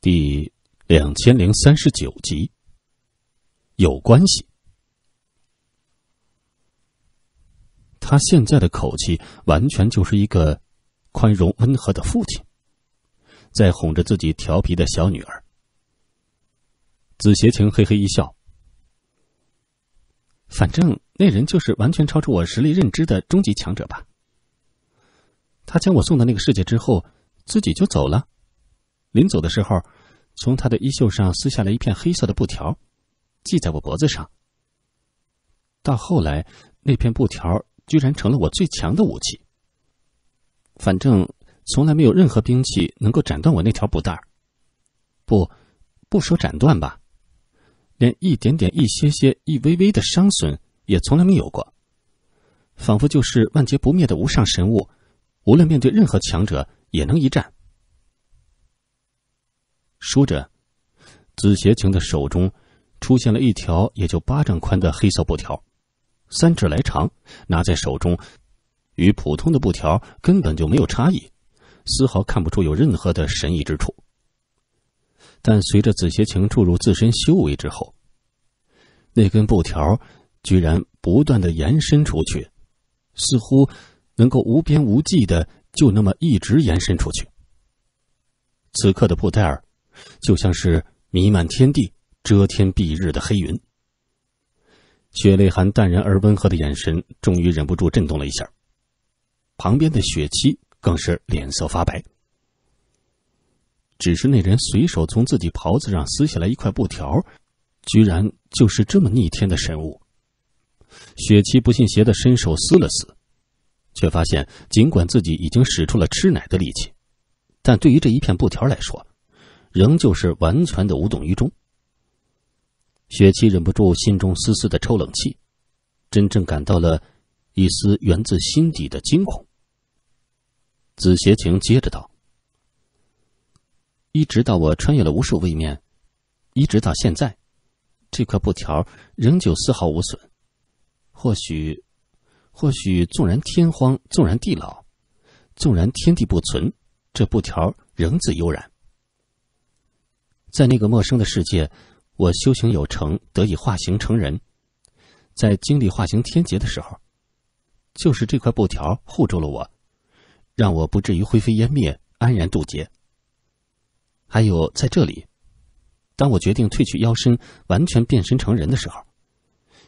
第两千零三十九集。有关系。他现在的口气完全就是一个宽容温和的父亲，在哄着自己调皮的小女儿。紫邪情嘿嘿一笑。反正那人就是完全超出我实力认知的终极强者吧。他将我送到那个世界之后，自己就走了。临走的时候，从他的衣袖上撕下来一片黑色的布条，系在我脖子上。到后来，那片布条居然成了我最强的武器。反正从来没有任何兵器能够斩断我那条布带儿。不，不说斩断吧，连一点点、一些些、一微微的伤损也从来没有过。仿佛就是万劫不灭的无上神物，无论面对任何强者，也能一战。说着，紫邪晴的手中出现了一条也就巴掌宽的黑色布条，三指来长，拿在手中与普通的布条根本就没有差异，丝毫看不出有任何的神异之处。但随着紫邪晴注入自身修为之后，那根布条居然不断的延伸出去，似乎能够无边无际的就那么一直延伸出去。此刻的布袋儿。就像是弥漫天地、遮天蔽日的黑云。雪泪寒淡然而温和的眼神，终于忍不住震动了一下。旁边的雪妻更是脸色发白。只是那人随手从自己袍子上撕下来一块布条，居然就是这么逆天的神物。雪妻不信邪的伸手撕了撕，却发现尽管自己已经使出了吃奶的力气，但对于这一片布条来说，仍旧是完全的无动于衷。雪琪忍不住心中丝丝的抽冷气，真正感到了一丝源自心底的惊恐。紫邪晴接着道：“一直到我穿越了无数位面，一直到现在，这块布条仍旧丝毫无损。或许，或许纵然天荒，纵然地老，纵然天地不存，这布条仍自悠然。”在那个陌生的世界，我修行有成，得以化形成人。在经历化形天劫的时候，就是这块布条护住了我，让我不至于灰飞烟灭，安然渡劫。还有在这里，当我决定褪去妖身，完全变身成人的时候，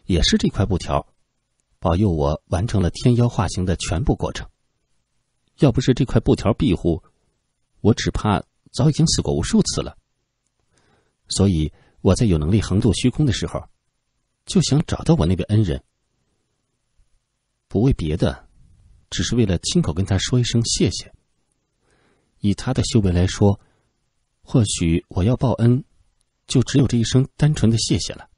也是这块布条，保佑我完成了天妖化形的全部过程。要不是这块布条庇护，我只怕早已经死过无数次了。所以，我在有能力横渡虚空的时候，就想找到我那个恩人。不为别的，只是为了亲口跟他说一声谢谢。以他的修为来说，或许我要报恩，就只有这一声单纯的谢谢了。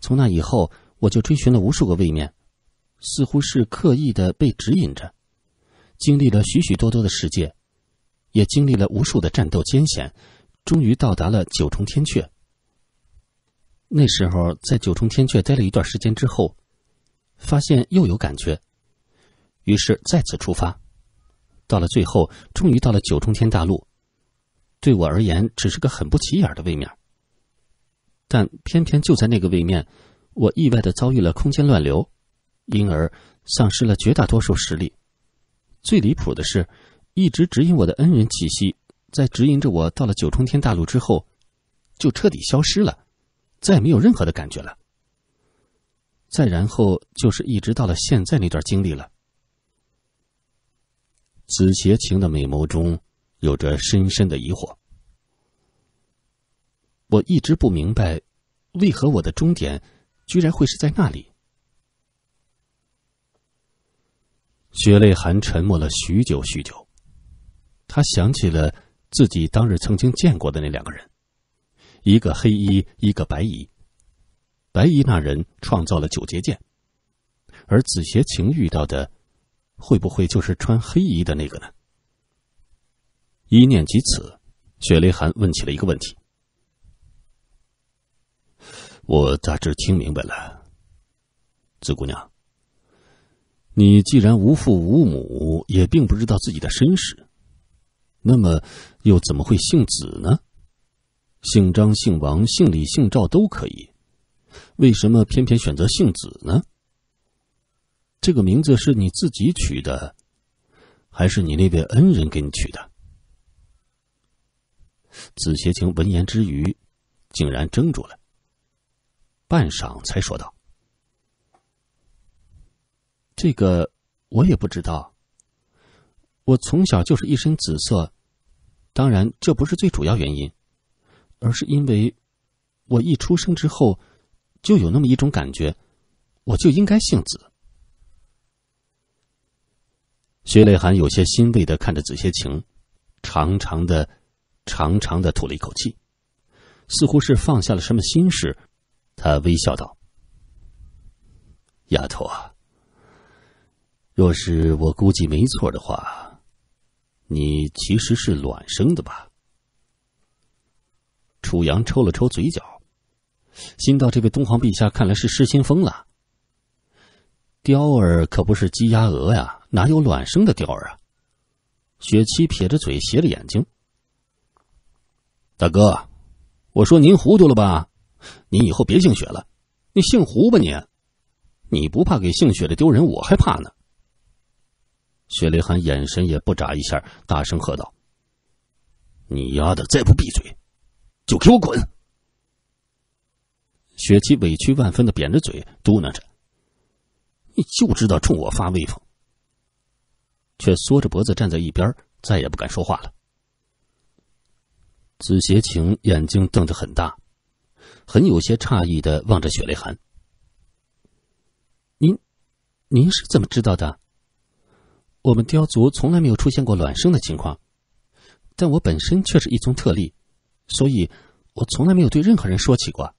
从那以后，我就追寻了无数个位面，似乎是刻意的被指引着，经历了许许多多的世界，也经历了无数的战斗艰险。终于到达了九重天阙。那时候在九重天阙待了一段时间之后，发现又有感觉，于是再次出发。到了最后，终于到了九重天大陆。对我而言，只是个很不起眼的位面。但偏偏就在那个位面，我意外的遭遇了空间乱流，因而丧失了绝大多数实力。最离谱的是，一直指引我的恩人气息。在指引着我到了九重天大陆之后，就彻底消失了，再也没有任何的感觉了。再然后就是一直到了现在那段经历了。紫邪情的美眸中有着深深的疑惑，我一直不明白，为何我的终点居然会是在那里。血泪寒沉默了许久许久，他想起了。自己当日曾经见过的那两个人，一个黑衣，一个白衣。白衣那人创造了九节剑，而紫邪情遇到的，会不会就是穿黑衣的那个呢？一念及此，雪雷寒问起了一个问题：“我大致听明白了，紫姑娘，你既然无父无母，也并不知道自己的身世。”那么，又怎么会姓子呢？姓张、姓王、姓李、姓赵都可以，为什么偏偏选择姓子呢？这个名字是你自己取的，还是你那位恩人给你取的？紫邪情闻言之余，竟然怔住了，半晌才说道：“这个我也不知道。”我从小就是一身紫色，当然这不是最主要原因，而是因为，我一出生之后，就有那么一种感觉，我就应该姓紫。薛磊涵有些欣慰的看着紫些晴，长长的、长长的吐了一口气，似乎是放下了什么心事，他微笑道：“丫头，啊，若是我估计没错的话。”你其实是卵生的吧？楚阳抽了抽嘴角，心道：“这位东皇陛下看来是失心疯了。雕儿可不是鸡鸭鹅呀，哪有卵生的雕儿啊？”雪七撇着嘴，斜着眼睛：“大哥，我说您糊涂了吧？你以后别姓雪了，你姓胡吧？你，你不怕给姓雪的丢人？我还怕呢。”雪雷寒眼神也不眨一下，大声喝道：“你丫的再不闭嘴，就给我滚！”雪琪委屈万分的扁着嘴，嘟囔着：“你就知道冲我发威风。”却缩着脖子站在一边，再也不敢说话了。紫邪晴眼睛瞪得很大，很有些诧异的望着雪雷寒：“您，您是怎么知道的？”我们雕族从来没有出现过卵生的情况，但我本身却是一宗特例，所以我从来没有对任何人说起过。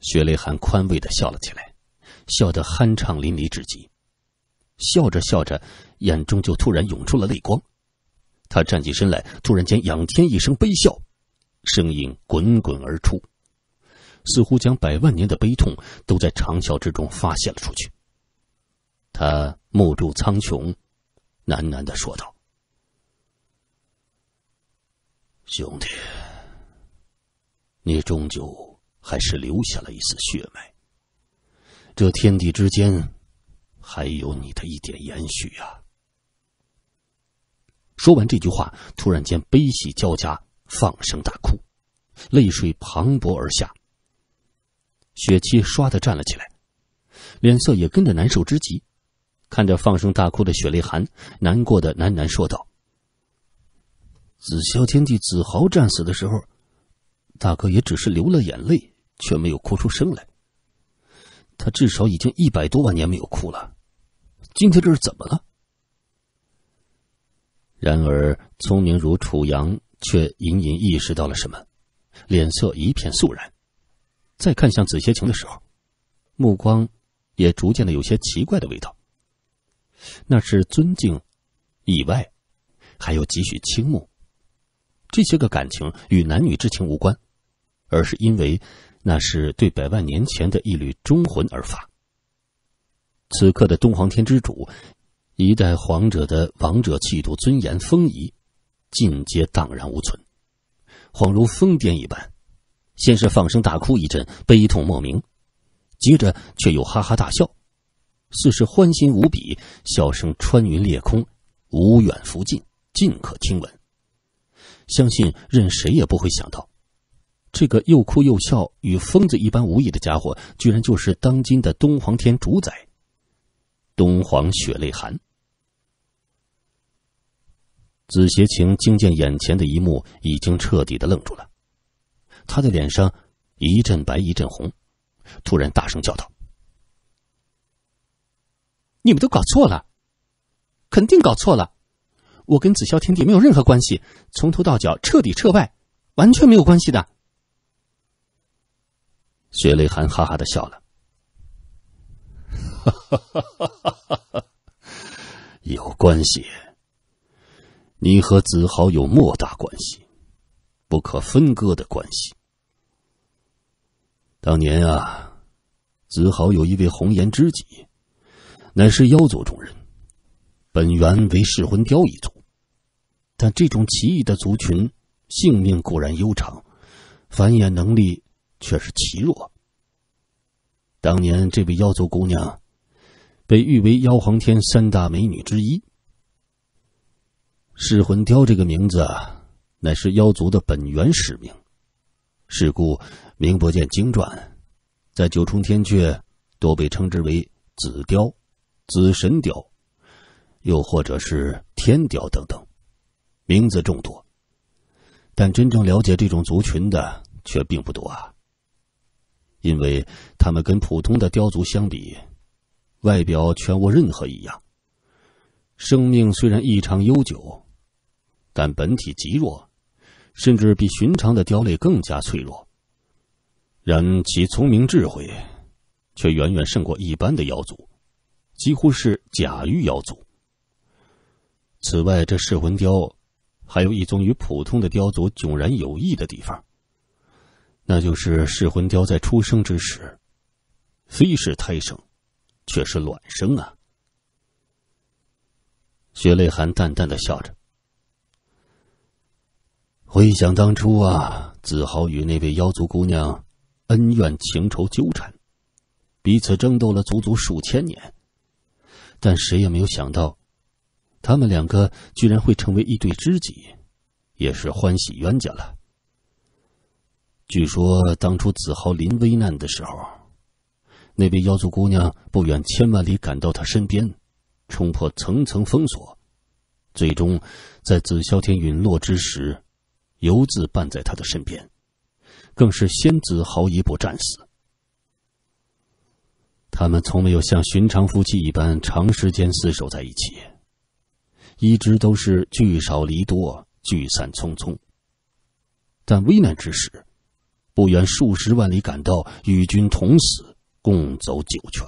雪雷寒宽慰的笑了起来，笑得酣畅淋漓至极，笑着笑着，眼中就突然涌出了泪光。他站起身来，突然间仰天一声悲笑，声音滚滚而出，似乎将百万年的悲痛都在长啸之中发泄了出去。他目睹苍穹，喃喃的说道：“兄弟，你终究还是留下了一丝血脉，这天地之间还有你的一点延续啊！”说完这句话，突然间悲喜交加，放声大哭，泪水磅礴而下。雪七唰的站了起来，脸色也跟着难受之极。看着放声大哭的雪莉寒，难过的喃喃说道：“子霄天帝子豪战死的时候，大哥也只是流了眼泪，却没有哭出声来。他至少已经一百多万年没有哭了，今天这是怎么了？”然而，聪明如楚阳却隐隐意识到了什么，脸色一片肃然，再看向紫邪晴的时候，目光也逐渐的有些奇怪的味道。那是尊敬，以外，还有几许倾慕。这些个感情与男女之情无关，而是因为那是对百万年前的一缕忠魂而发。此刻的东皇天之主，一代皇者的王者气度、尊严、风仪，尽皆荡然无存，恍如疯癫一般。先是放声大哭一阵，悲痛莫名；接着却又哈哈大笑。似是欢欣无比，笑声穿云裂空，无远弗近，尽可听闻。相信任谁也不会想到，这个又哭又笑、与疯子一般无异的家伙，居然就是当今的东皇天主宰——东皇雪泪寒。紫邪情惊见眼前的一幕，已经彻底的愣住了，他的脸上一阵白一阵红，突然大声叫道。你们都搞错了，肯定搞错了！我跟子霄天地没有任何关系，从头到脚彻底撤外，完全没有关系的。雪雷寒哈哈的笑了，哈哈哈哈哈哈！有关系，你和子豪有莫大关系，不可分割的关系。当年啊，子豪有一位红颜知己。乃是妖族中人，本源为噬魂雕一族，但这种奇异的族群，性命固然悠长，繁衍能力却是奇弱。当年这位妖族姑娘，被誉为妖皇天三大美女之一。噬魂雕这个名字，乃是妖族的本源使命，是故名不见经传，在九重天阙多被称之为紫雕。紫神雕，又或者是天雕等等，名字众多。但真正了解这种族群的却并不多啊。因为他们跟普通的雕族相比，外表全无任何异样。生命虽然异常悠久，但本体极弱，甚至比寻常的雕类更加脆弱。然其聪明智慧，却远远胜过一般的妖族。几乎是假玉妖族。此外，这噬魂雕还有一种与普通的雕族迥然有异的地方，那就是噬魂雕在出生之时，非是胎生，却是卵生啊！血泪寒淡淡的笑着，回想当初啊，子豪与那位妖族姑娘恩怨情仇纠缠，彼此争斗了足足数千年。但谁也没有想到，他们两个居然会成为一对知己，也是欢喜冤家了。据说当初子豪临危难的时候，那位妖族姑娘不远千万里赶到他身边，冲破层层封锁，最终在子霄天陨落之时，犹自伴在他的身边，更是先子豪一步战死。他们从没有像寻常夫妻一般长时间厮守在一起，一直都是聚少离多，聚散匆匆。但危难之时，不远数十万里赶到，与君同死，共走九泉。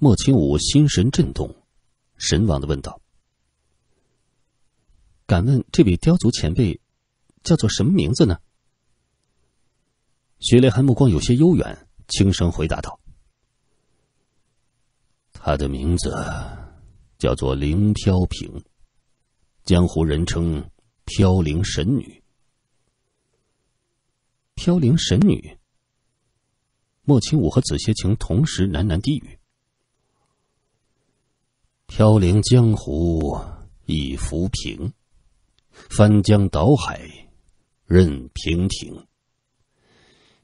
莫清武心神震动，神往的问道：“敢问这位雕族前辈，叫做什么名字呢？”徐雷寒目光有些悠远。轻声回答道：“她的名字叫做林飘萍，江湖人称飘零神女。”飘零神女。莫清武和紫邪情同时喃喃低语：“飘零江湖已浮萍，翻江倒海任平停。”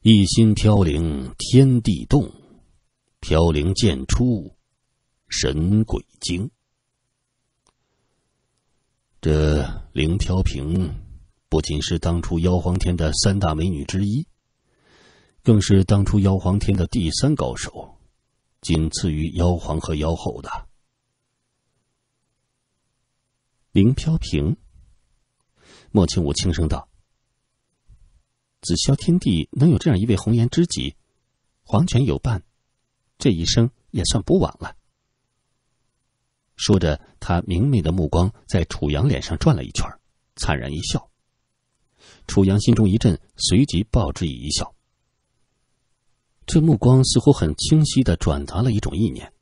一心飘零，天地动；飘零剑出，神鬼惊。这林飘萍不仅是当初妖皇天的三大美女之一，更是当初妖皇天的第三高手，仅次于妖皇和妖后。的林飘萍，莫清武轻声道。子霄天帝能有这样一位红颜知己，黄泉有伴，这一生也算不枉了。说着，他明媚的目光在楚阳脸上转了一圈，灿然一笑。楚阳心中一震，随即报之以一笑。这目光似乎很清晰的转达了一种意念。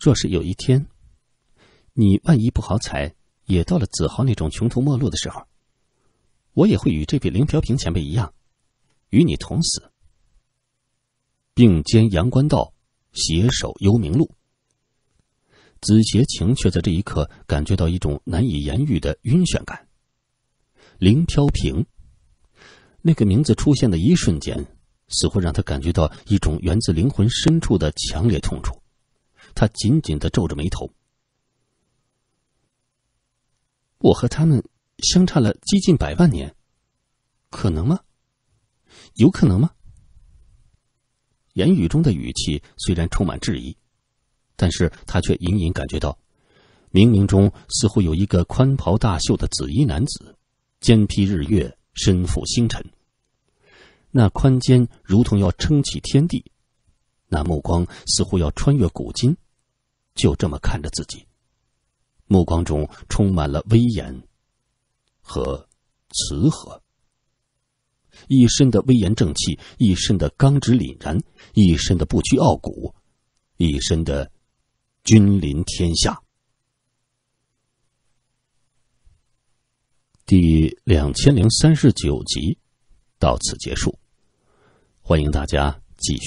若是有一天，你万一不好彩，也到了子豪那种穷途末路的时候。我也会与这位林飘萍前辈一样，与你同死，并肩阳关道，携手幽冥路。紫邪情却在这一刻感觉到一种难以言喻的晕眩感。林飘萍，那个名字出现的一瞬间，似乎让他感觉到一种源自灵魂深处的强烈痛楚。他紧紧的皱着眉头。我和他们。相差了接近百万年，可能吗？有可能吗？言语中的语气虽然充满质疑，但是他却隐隐感觉到，冥冥中似乎有一个宽袍大袖的紫衣男子，肩披日月，身负星辰。那宽肩如同要撑起天地，那目光似乎要穿越古今，就这么看着自己，目光中充满了威严。和慈和。一身的威严正气，一身的刚直凛然，一身的不屈傲骨，一身的君临天下。第两千零三十九集到此结束，欢迎大家继续。